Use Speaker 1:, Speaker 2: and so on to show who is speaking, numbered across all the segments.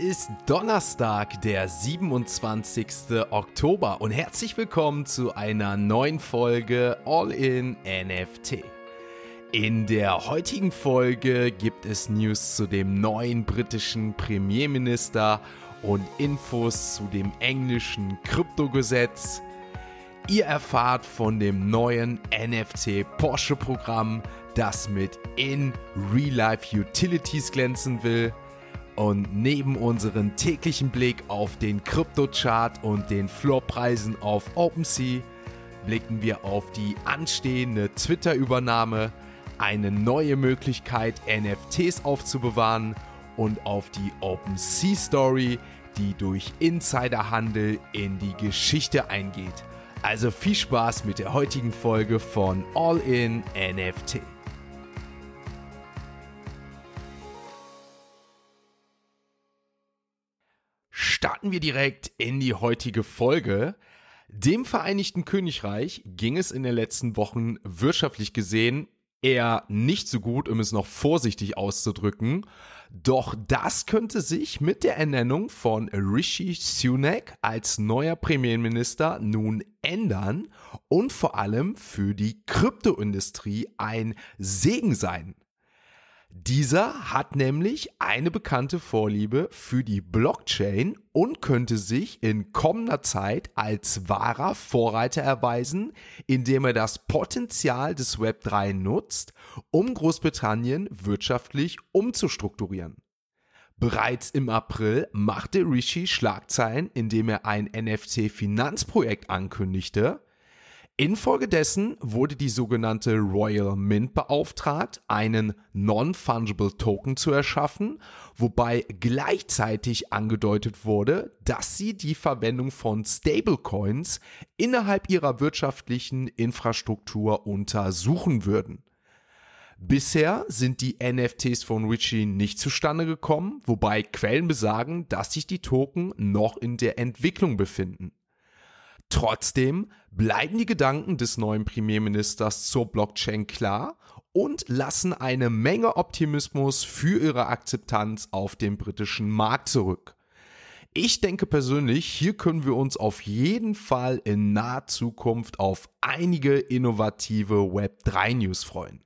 Speaker 1: ist Donnerstag, der 27. Oktober und herzlich willkommen zu einer neuen Folge All in NFT. In der heutigen Folge gibt es News zu dem neuen britischen Premierminister und Infos zu dem englischen Kryptogesetz. Ihr erfahrt von dem neuen NFT Porsche Programm, das mit in Real Life Utilities glänzen will. Und neben unserem täglichen Blick auf den Kryptochart und den Floorpreisen auf OpenSea blicken wir auf die anstehende Twitter-Übernahme, eine neue Möglichkeit, NFTs aufzubewahren und auf die OpenSea-Story, die durch Insiderhandel in die Geschichte eingeht. Also viel Spaß mit der heutigen Folge von All in NFT. starten wir direkt in die heutige Folge. Dem Vereinigten Königreich ging es in den letzten Wochen wirtschaftlich gesehen eher nicht so gut, um es noch vorsichtig auszudrücken. Doch das könnte sich mit der Ernennung von Rishi Sunak als neuer Premierminister nun ändern und vor allem für die Kryptoindustrie ein Segen sein. Dieser hat nämlich eine bekannte Vorliebe für die Blockchain und könnte sich in kommender Zeit als wahrer Vorreiter erweisen, indem er das Potenzial des Web 3 nutzt, um Großbritannien wirtschaftlich umzustrukturieren. Bereits im April machte Rishi Schlagzeilen, indem er ein NFT-Finanzprojekt ankündigte, Infolgedessen wurde die sogenannte Royal Mint beauftragt, einen Non-Fungible Token zu erschaffen, wobei gleichzeitig angedeutet wurde, dass sie die Verwendung von Stablecoins innerhalb ihrer wirtschaftlichen Infrastruktur untersuchen würden. Bisher sind die NFTs von Richie nicht zustande gekommen, wobei Quellen besagen, dass sich die Token noch in der Entwicklung befinden. Trotzdem bleiben die Gedanken des neuen Premierministers zur Blockchain klar und lassen eine Menge Optimismus für ihre Akzeptanz auf dem britischen Markt zurück. Ich denke persönlich, hier können wir uns auf jeden Fall in naher Zukunft auf einige innovative Web3 News freuen.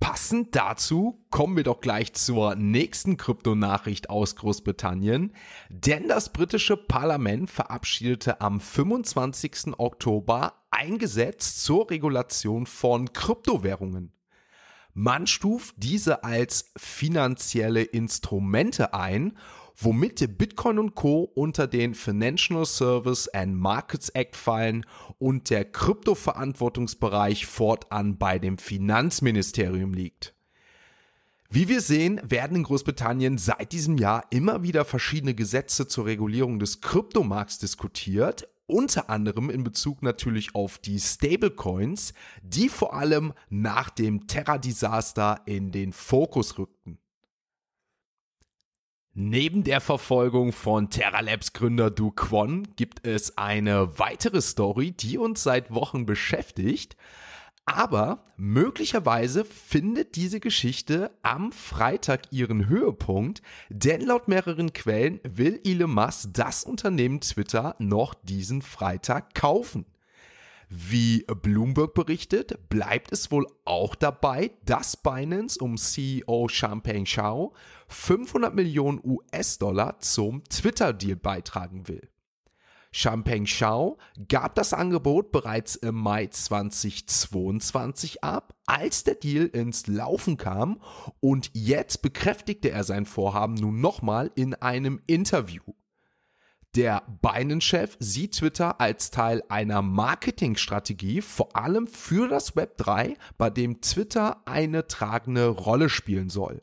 Speaker 1: Passend dazu kommen wir doch gleich zur nächsten Kryptonachricht aus Großbritannien, denn das britische Parlament verabschiedete am 25. Oktober ein Gesetz zur Regulation von Kryptowährungen. Man stuft diese als finanzielle Instrumente ein womit Bitcoin und Co. unter den Financial Service and Markets Act fallen und der Kryptoverantwortungsbereich fortan bei dem Finanzministerium liegt. Wie wir sehen, werden in Großbritannien seit diesem Jahr immer wieder verschiedene Gesetze zur Regulierung des Kryptomarkts diskutiert, unter anderem in Bezug natürlich auf die Stablecoins, die vor allem nach dem Terra-Desaster in den Fokus rückten. Neben der Verfolgung von Terra Labs Gründer Du Kwon gibt es eine weitere Story, die uns seit Wochen beschäftigt. Aber möglicherweise findet diese Geschichte am Freitag ihren Höhepunkt, denn laut mehreren Quellen will Elon Musk das Unternehmen Twitter noch diesen Freitag kaufen. Wie Bloomberg berichtet, bleibt es wohl auch dabei, dass Binance um CEO Champagne Chao 500 Millionen US-Dollar zum Twitter-Deal beitragen will. Champagne Chao gab das Angebot bereits im Mai 2022 ab, als der Deal ins Laufen kam und jetzt bekräftigte er sein Vorhaben nun nochmal in einem Interview. Der Binance-Chef sieht Twitter als Teil einer Marketingstrategie, vor allem für das Web 3, bei dem Twitter eine tragende Rolle spielen soll.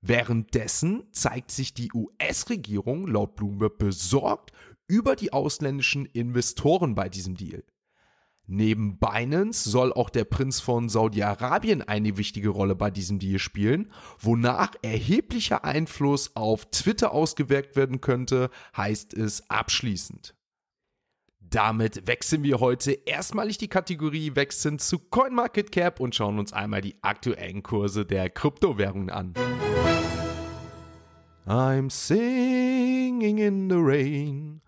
Speaker 1: Währenddessen zeigt sich die US-Regierung laut Bloomberg besorgt über die ausländischen Investoren bei diesem Deal. Neben Binance soll auch der Prinz von Saudi-Arabien eine wichtige Rolle bei diesem Deal spielen, wonach erheblicher Einfluss auf Twitter ausgewirkt werden könnte, heißt es abschließend. Damit wechseln wir heute erstmalig die Kategorie, wechseln zu CoinMarketCap und schauen uns einmal die aktuellen Kurse der Kryptowährungen an. I'm singing in the rain.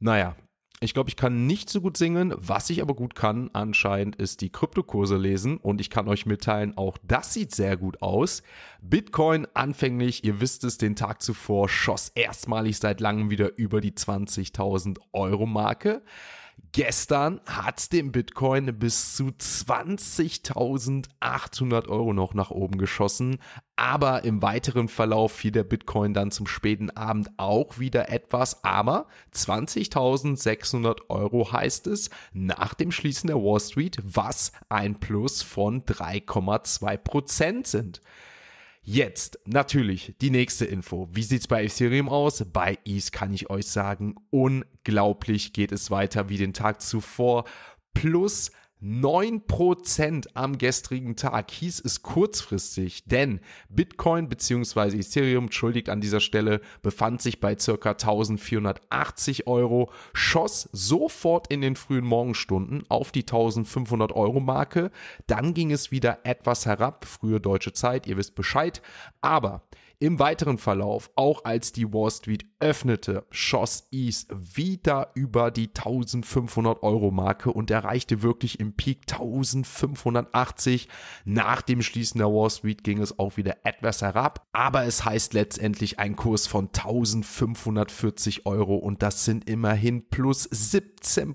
Speaker 1: Naja, ich glaube, ich kann nicht so gut singen. Was ich aber gut kann, anscheinend, ist die Kryptokurse lesen. Und ich kann euch mitteilen, auch das sieht sehr gut aus. Bitcoin anfänglich, ihr wisst es, den Tag zuvor schoss erstmalig seit langem wieder über die 20.000 Euro Marke. Gestern hat es den Bitcoin bis zu 20.800 Euro noch nach oben geschossen. Aber im weiteren Verlauf fiel der Bitcoin dann zum späten Abend auch wieder etwas. Aber 20.600 Euro heißt es nach dem Schließen der Wall Street, was ein Plus von 3,2 Prozent sind. Jetzt natürlich die nächste Info. Wie sieht's bei Ethereum aus? Bei ETH kann ich euch sagen, unglaublich geht es weiter wie den Tag zuvor. Plus 9% am gestrigen Tag hieß es kurzfristig, denn Bitcoin bzw. Ethereum, entschuldigt an dieser Stelle, befand sich bei ca. 1480 Euro, schoss sofort in den frühen Morgenstunden auf die 1500 Euro Marke, dann ging es wieder etwas herab, frühe deutsche Zeit, ihr wisst Bescheid, aber im weiteren Verlauf, auch als die Wall Street öffnete, schoss Ease wieder über die 1500 Euro Marke und erreichte wirklich im Peak 1580. Nach dem Schließen der Wall Street ging es auch wieder etwas herab, aber es heißt letztendlich ein Kurs von 1540 Euro und das sind immerhin plus 17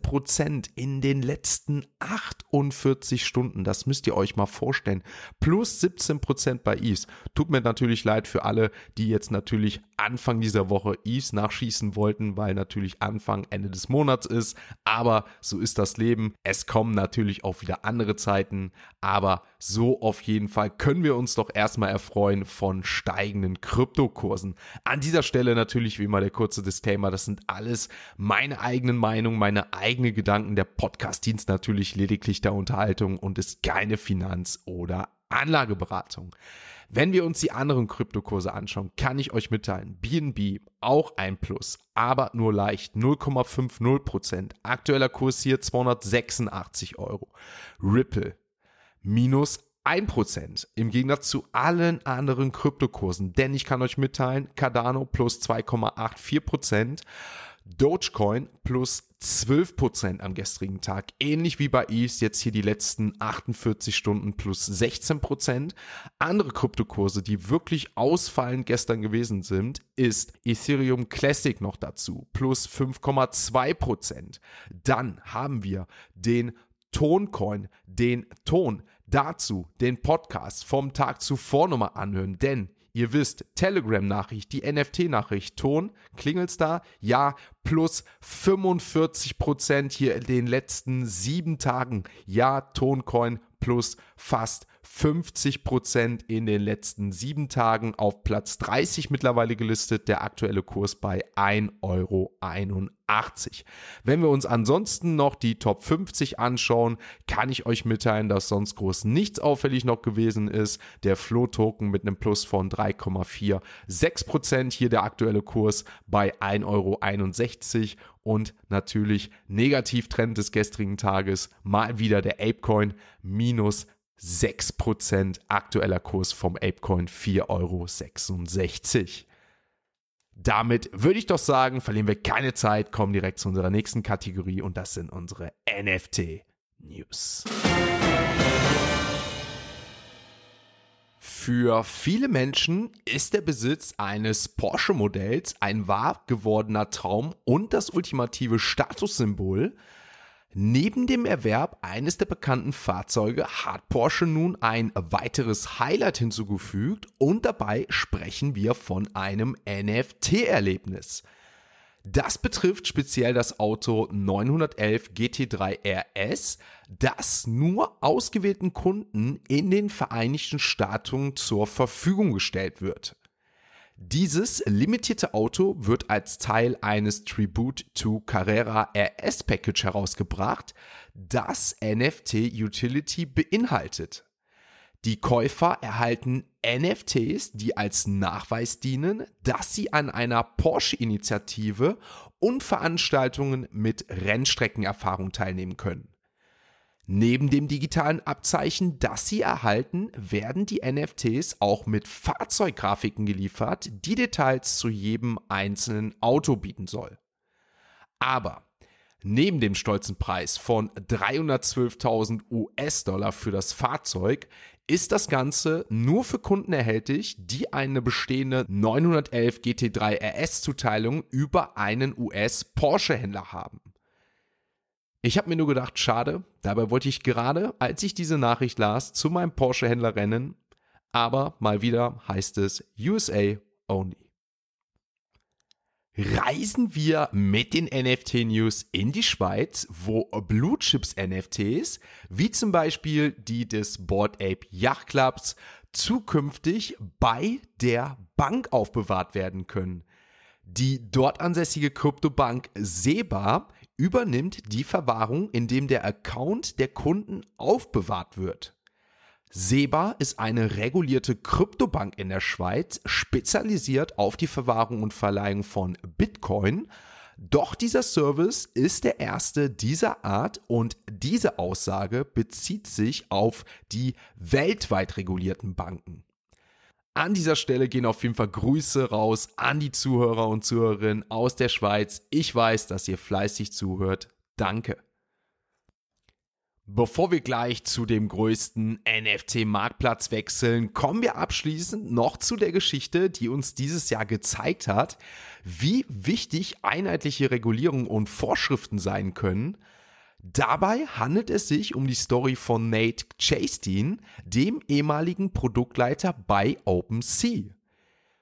Speaker 1: in den letzten 48 Stunden. Das müsst ihr euch mal vorstellen. Plus 17 bei Ease. Tut mir natürlich leid für alle alle, die jetzt natürlich Anfang dieser Woche Eves nachschießen wollten, weil natürlich Anfang, Ende des Monats ist. Aber so ist das Leben. Es kommen natürlich auch wieder andere Zeiten. Aber so auf jeden Fall können wir uns doch erstmal erfreuen von steigenden Kryptokursen. An dieser Stelle natürlich wie immer der kurze Disclaimer. Das sind alles meine eigenen Meinungen, meine eigenen Gedanken. Der Podcast dient natürlich lediglich der Unterhaltung und ist keine Finanz- oder Anlageberatung. Wenn wir uns die anderen Kryptokurse anschauen, kann ich euch mitteilen, BNB auch ein Plus, aber nur leicht 0,50 Aktueller Kurs hier 286 Euro. Ripple minus 1% im Gegensatz zu allen anderen Kryptokursen. Denn ich kann euch mitteilen, Cardano plus 2,84%, Dogecoin plus 12% am gestrigen Tag. Ähnlich wie bei ETH jetzt hier die letzten 48 Stunden plus 16%. Andere Kryptokurse, die wirklich ausfallend gestern gewesen sind, ist Ethereum Classic noch dazu, plus 5,2%. Dann haben wir den Toncoin, den Ton dazu, den Podcast vom Tag zuvor nochmal anhören, denn Ihr wisst, Telegram-Nachricht, die NFT-Nachricht, Ton, klingelt's da? Ja, plus 45 Prozent hier in den letzten sieben Tagen. Ja, Toncoin plus fast 50 in den letzten sieben Tagen auf Platz 30 mittlerweile gelistet, der aktuelle Kurs bei 1,81 Euro. Wenn wir uns ansonsten noch die Top 50 anschauen, kann ich euch mitteilen, dass sonst groß nichts auffällig noch gewesen ist. Der Flow-Token mit einem Plus von 3,46 hier der aktuelle Kurs bei 1,61 Euro und natürlich Negativtrend des gestrigen Tages mal wieder der Apecoin minus 6%, aktueller Kurs vom Apecoin 4,66 Euro. Damit würde ich doch sagen, verlieren wir keine Zeit, kommen direkt zu unserer nächsten Kategorie und das sind unsere NFT News. Für viele Menschen ist der Besitz eines Porsche-Modells ein wahr gewordener Traum und das ultimative Statussymbol. Neben dem Erwerb eines der bekannten Fahrzeuge hat Porsche nun ein weiteres Highlight hinzugefügt und dabei sprechen wir von einem NFT-Erlebnis. Das betrifft speziell das Auto 911 GT3 RS, das nur ausgewählten Kunden in den Vereinigten Staaten zur Verfügung gestellt wird. Dieses limitierte Auto wird als Teil eines Tribute to Carrera RS Package herausgebracht, das NFT Utility beinhaltet. Die Käufer erhalten NFTs, die als Nachweis dienen, dass sie an einer Porsche-Initiative und Veranstaltungen mit Rennstreckenerfahrung teilnehmen können. Neben dem digitalen Abzeichen, das Sie erhalten, werden die NFTs auch mit Fahrzeuggrafiken geliefert, die Details zu jedem einzelnen Auto bieten soll. Aber neben dem stolzen Preis von 312.000 US-Dollar für das Fahrzeug ist das Ganze nur für Kunden erhältlich, die eine bestehende 911 GT3 RS-Zuteilung über einen US-Porsche-Händler haben. Ich habe mir nur gedacht, schade, dabei wollte ich gerade, als ich diese Nachricht las, zu meinem Porsche-Händler rennen, aber mal wieder heißt es USA only. Reisen wir mit den NFT-News in die Schweiz, wo Blue Chips NFTs, wie zum Beispiel die des Board Ape Yacht Clubs, zukünftig bei der Bank aufbewahrt werden können. Die dort ansässige Kryptobank SEBA übernimmt die Verwahrung, indem der Account der Kunden aufbewahrt wird. SEBA ist eine regulierte Kryptobank in der Schweiz, spezialisiert auf die Verwahrung und Verleihung von Bitcoin. Doch dieser Service ist der erste dieser Art und diese Aussage bezieht sich auf die weltweit regulierten Banken. An dieser Stelle gehen auf jeden Fall Grüße raus an die Zuhörer und Zuhörerinnen aus der Schweiz. Ich weiß, dass ihr fleißig zuhört. Danke. Bevor wir gleich zu dem größten NFT-Marktplatz wechseln, kommen wir abschließend noch zu der Geschichte, die uns dieses Jahr gezeigt hat, wie wichtig einheitliche Regulierung und Vorschriften sein können, Dabei handelt es sich um die Story von Nate Chastein, dem ehemaligen Produktleiter bei OpenSea.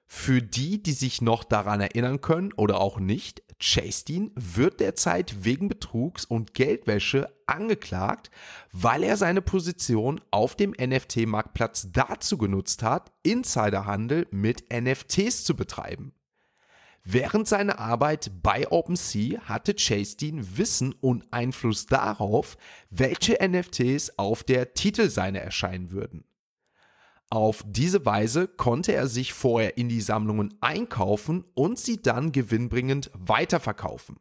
Speaker 1: Für die, die sich noch daran erinnern können oder auch nicht, Chastein wird derzeit wegen Betrugs und Geldwäsche angeklagt, weil er seine Position auf dem NFT-Marktplatz dazu genutzt hat, Insiderhandel mit NFTs zu betreiben. Während seiner Arbeit bei OpenSea hatte Chase Dean Wissen und Einfluss darauf, welche NFTs auf der Titelseite erscheinen würden. Auf diese Weise konnte er sich vorher in die Sammlungen einkaufen und sie dann gewinnbringend weiterverkaufen.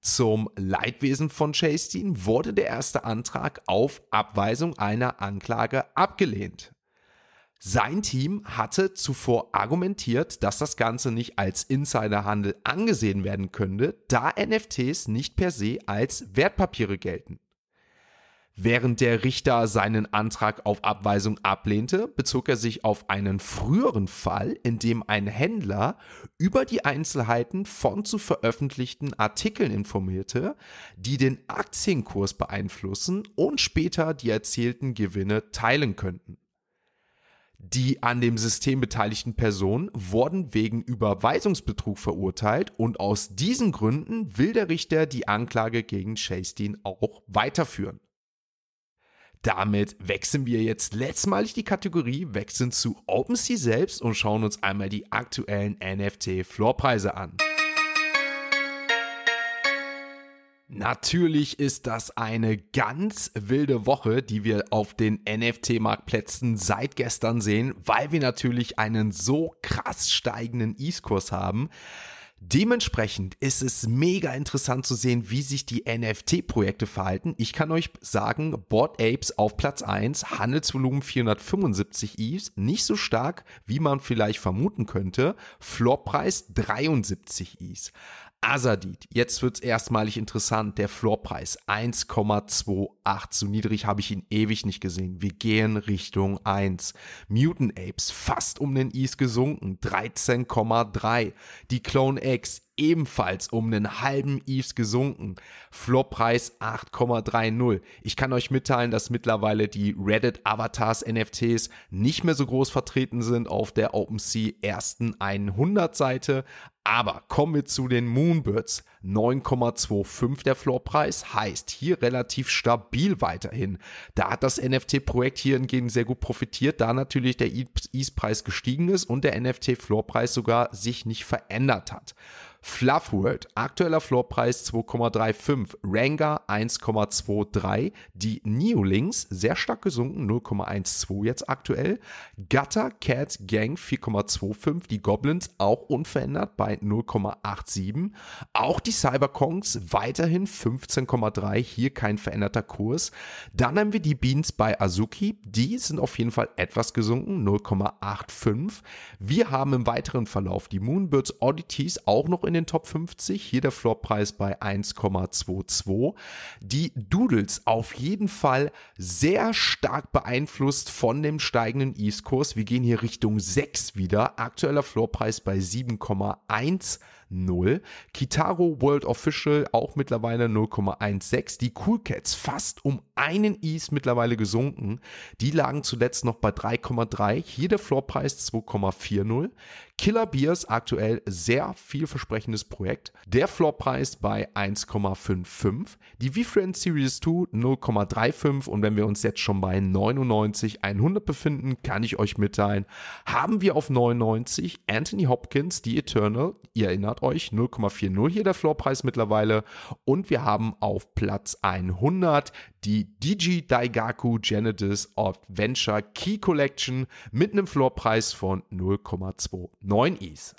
Speaker 1: Zum Leidwesen von Chase Dean wurde der erste Antrag auf Abweisung einer Anklage abgelehnt. Sein Team hatte zuvor argumentiert, dass das Ganze nicht als Insiderhandel angesehen werden könnte, da NFTs nicht per se als Wertpapiere gelten. Während der Richter seinen Antrag auf Abweisung ablehnte, bezog er sich auf einen früheren Fall, in dem ein Händler über die Einzelheiten von zu veröffentlichten Artikeln informierte, die den Aktienkurs beeinflussen und später die erzielten Gewinne teilen könnten. Die an dem System beteiligten Personen wurden wegen Überweisungsbetrug verurteilt und aus diesen Gründen will der Richter die Anklage gegen Shaystein auch weiterführen. Damit wechseln wir jetzt letztmalig die Kategorie, wechseln zu OpenSea selbst und schauen uns einmal die aktuellen NFT-Floorpreise an. Natürlich ist das eine ganz wilde Woche, die wir auf den NFT-Marktplätzen seit gestern sehen, weil wir natürlich einen so krass steigenden E-Kurs haben. Dementsprechend ist es mega interessant zu sehen, wie sich die NFT-Projekte verhalten. Ich kann euch sagen, Board Apes auf Platz 1, Handelsvolumen 475 ETH, nicht so stark, wie man vielleicht vermuten könnte, Floorpreis 73 ETH. Azadid, jetzt wird es erstmalig interessant, der Floorpreis 1,28, so niedrig habe ich ihn ewig nicht gesehen. Wir gehen Richtung 1. Mutant Apes fast um den Is gesunken, 13,3. Die Clone X ebenfalls um einen halben Eves gesunken. Floppreis 8,30. Ich kann euch mitteilen, dass mittlerweile die Reddit-Avatars NFTs nicht mehr so groß vertreten sind auf der OpenSea ersten 100-Seite. Aber kommen wir zu den Moonbirds. 9,25 der Floorpreis heißt hier relativ stabil weiterhin. Da hat das NFT-Projekt hier hingegen sehr gut profitiert, da natürlich der ETH-Preis gestiegen ist und der NFT-Floorpreis sogar sich nicht verändert hat. Fluffword, aktueller Floorpreis 2,35, Ranga 1,23, die Neolinks, sehr stark gesunken, 0,12 jetzt aktuell, Gutter Cat Gang 4,25, die Goblins auch unverändert bei 0,87, auch die Cyberkongs weiterhin 15,3, hier kein veränderter Kurs. Dann haben wir die Beans bei Azuki, die sind auf jeden Fall etwas gesunken, 0,85. Wir haben im weiteren Verlauf die Moonbirds Oddities auch noch in in den Top 50, hier der Floorpreis bei 1,22. Die Doodles auf jeden Fall sehr stark beeinflusst von dem steigenden East-Kurs. Wir gehen hier Richtung 6 wieder. Aktueller Floorpreis bei 7,1. 0. Kitaro World Official auch mittlerweile 0,16. Die Cool Cats fast um einen Ease mittlerweile gesunken. Die lagen zuletzt noch bei 3,3. Hier der Floorpreis 2,40. Killer Beers aktuell sehr vielversprechendes Projekt. Der Floorpreis bei 1,55. Die V-Friend Series 2 0,35. Und wenn wir uns jetzt schon bei 99, 100 befinden, kann ich euch mitteilen, haben wir auf 99 Anthony Hopkins, die Eternal, ihr erinnert, erinnert euch, 0,40 hier der Floorpreis mittlerweile. Und wir haben auf Platz 100 die DJ Daigaku Genesis Adventure Key Collection mit einem Floorpreis von 0,29 Is.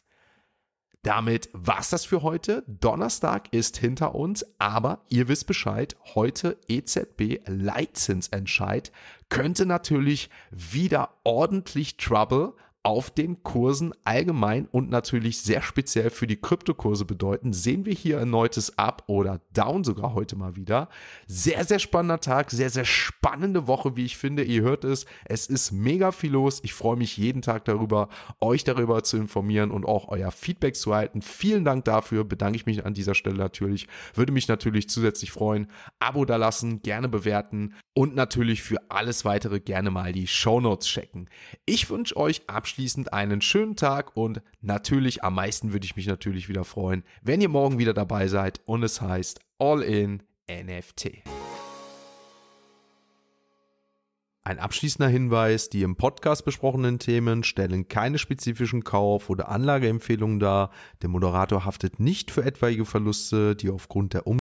Speaker 1: Damit war's das für heute. Donnerstag ist hinter uns, aber ihr wisst Bescheid, heute EZB Leitzinsentscheid könnte natürlich wieder ordentlich Trouble auf den Kursen allgemein und natürlich sehr speziell für die Kryptokurse bedeuten, sehen wir hier erneutes Up oder Down sogar heute mal wieder. Sehr, sehr spannender Tag, sehr, sehr spannende Woche, wie ich finde. Ihr hört es, es ist mega viel los. Ich freue mich jeden Tag darüber, euch darüber zu informieren und auch euer Feedback zu halten. Vielen Dank dafür, bedanke ich mich an dieser Stelle natürlich. Würde mich natürlich zusätzlich freuen. Abo da lassen, gerne bewerten und natürlich für alles weitere gerne mal die Shownotes checken. Ich wünsche euch abschließend abschließend einen schönen Tag und natürlich am meisten würde ich mich natürlich wieder freuen, wenn ihr morgen wieder dabei seid und es heißt All in NFT. Ein abschließender Hinweis, die im Podcast besprochenen Themen stellen keine spezifischen Kauf- oder Anlageempfehlungen dar. Der Moderator haftet nicht für etwaige Verluste, die aufgrund der Umstände